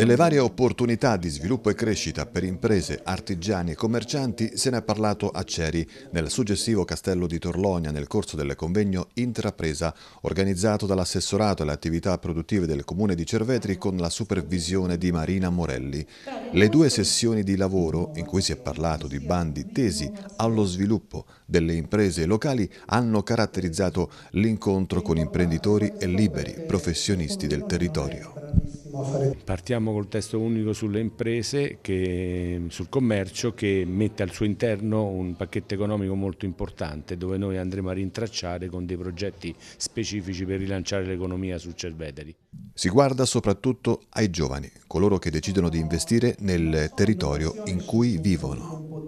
Delle varie opportunità di sviluppo e crescita per imprese, artigiani e commercianti se ne è parlato a Ceri, nel successivo castello di Torlonia, nel corso del convegno Intrapresa, organizzato dall'assessorato alle attività produttive del comune di Cervetri con la supervisione di Marina Morelli. Le due sessioni di lavoro, in cui si è parlato di bandi tesi allo sviluppo delle imprese locali, hanno caratterizzato l'incontro con imprenditori e liberi professionisti del territorio. Partiamo col testo unico sulle imprese, che, sul commercio, che mette al suo interno un pacchetto economico molto importante dove noi andremo a rintracciare con dei progetti specifici per rilanciare l'economia su Cerveteri. Si guarda soprattutto ai giovani, coloro che decidono di investire nel territorio in cui vivono.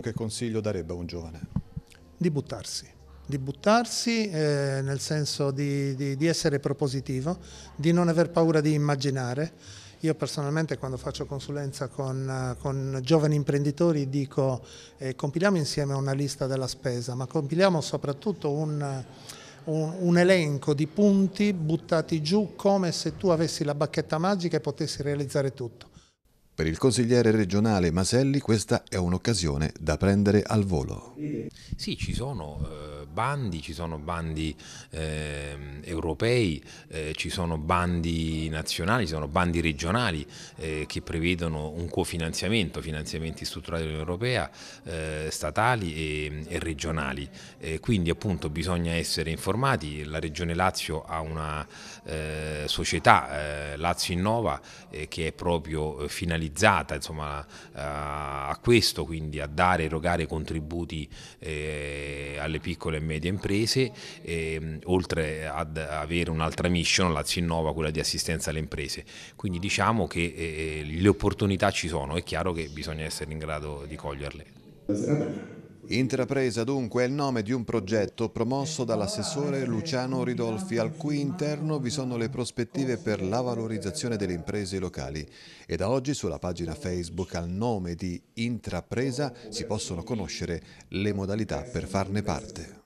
Che consiglio darebbe a un giovane? Di buttarsi di buttarsi, eh, nel senso di, di, di essere propositivo, di non aver paura di immaginare. Io personalmente quando faccio consulenza con, eh, con giovani imprenditori dico eh, compiliamo insieme una lista della spesa, ma compiliamo soprattutto un, un, un, elenco di punti buttati giù come se tu avessi la bacchetta magica e potessi realizzare tutto. Per il consigliere regionale Maselli questa è un'occasione da prendere al volo. Sì, ci sono... Eh bandi, ci sono bandi eh, europei, eh, ci sono bandi nazionali, ci sono bandi regionali eh, che prevedono un cofinanziamento, finanziamenti strutturali dell'Unione Europea, eh, statali e, e regionali. Eh, quindi appunto bisogna essere informati, la Regione Lazio ha una eh, società Lazio Innova eh, che è proprio eh, finalizzata insomma, eh, a questo, quindi a dare, e erogare contributi eh, alle piccole e medie imprese, ehm, oltre ad avere un'altra mission, Lazio Innova, quella di assistenza alle imprese. Quindi diciamo che le opportunità ci sono, è chiaro che bisogna essere in grado di coglierle. Intrapresa dunque è il nome di un progetto promosso dall'assessore Luciano Ridolfi al cui interno vi sono le prospettive per la valorizzazione delle imprese locali e da oggi sulla pagina Facebook al nome di Intrapresa si possono conoscere le modalità per farne parte.